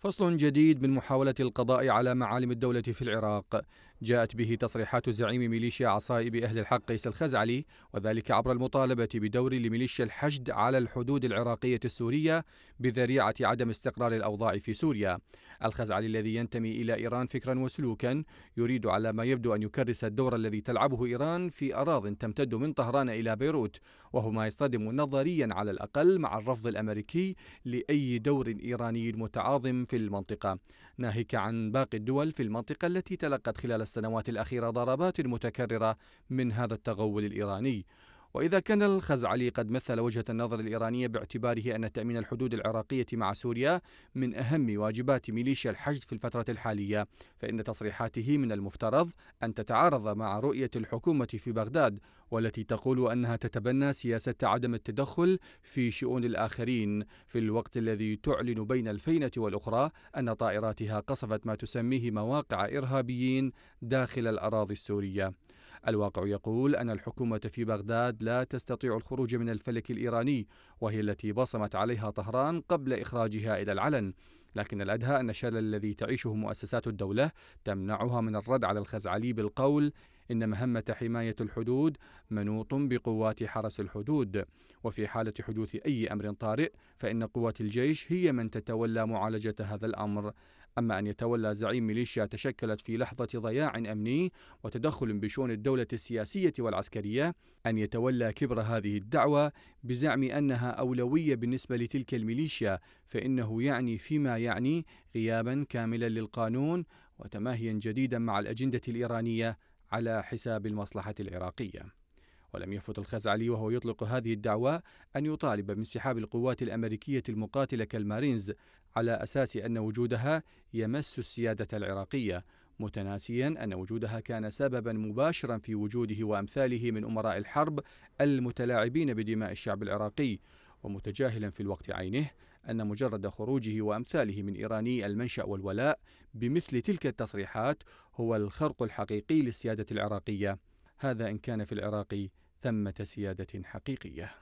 فصل جديد من محاولة القضاء على معالم الدولة في العراق جاءت به تصريحات زعيم ميليشيا عصائب أهل الحق قيس الخزعلي وذلك عبر المطالبة بدور لميليشيا الحشد على الحدود العراقية السورية بذريعة عدم استقرار الأوضاع في سوريا الخزعلي الذي ينتمي إلى إيران فكرا وسلوكا يريد على ما يبدو أن يكرس الدور الذي تلعبه إيران في أراض تمتد من طهران إلى بيروت وهو ما يصطدم نظريا على الأقل مع الرفض الأمريكي لأي دور إيراني متعاظم في المنطقة ناهيك عن باقي الدول في المنطقة التي تلقت خلال السنوات الأخيرة ضربات متكررة من هذا التغول الإيراني وإذا كان الخزعلي قد مثل وجهة النظر الإيرانية باعتباره أن تأمين الحدود العراقية مع سوريا من أهم واجبات ميليشيا الحشد في الفترة الحالية فإن تصريحاته من المفترض أن تتعارض مع رؤية الحكومة في بغداد والتي تقول أنها تتبنى سياسة عدم التدخل في شؤون الآخرين في الوقت الذي تعلن بين الفينة والأخرى أن طائراتها قصفت ما تسميه مواقع إرهابيين داخل الأراضي السورية الواقع يقول أن الحكومة في بغداد لا تستطيع الخروج من الفلك الإيراني وهي التي بصمت عليها طهران قبل إخراجها إلى العلن لكن الأدهى أن الشلل الذي تعيشه مؤسسات الدولة تمنعها من الرد على الخزعلي بالقول إن مهمة حماية الحدود منوط بقوات حرس الحدود وفي حالة حدوث أي أمر طارئ فإن قوات الجيش هي من تتولى معالجة هذا الأمر أما أن يتولى زعيم ميليشيا تشكلت في لحظة ضياع أمني وتدخل بشؤون الدولة السياسية والعسكرية أن يتولى كبر هذه الدعوة بزعم أنها أولوية بالنسبة لتلك الميليشيا فإنه يعني فيما يعني غيابا كاملا للقانون وتماهيا جديدا مع الأجندة الإيرانية على حساب المصلحة العراقية ولم يفت الخزعلي وهو يطلق هذه الدعوى أن يطالب بانسحاب القوات الأمريكية المقاتلة كالمارينز على أساس أن وجودها يمس السيادة العراقية متناسيا أن وجودها كان سببا مباشرا في وجوده وأمثاله من أمراء الحرب المتلاعبين بدماء الشعب العراقي ومتجاهلا في الوقت عينه أن مجرد خروجه وأمثاله من إيراني المنشأ والولاء بمثل تلك التصريحات هو الخرق الحقيقي للسيادة العراقية هذا إن كان في العراق ثمة سيادة حقيقية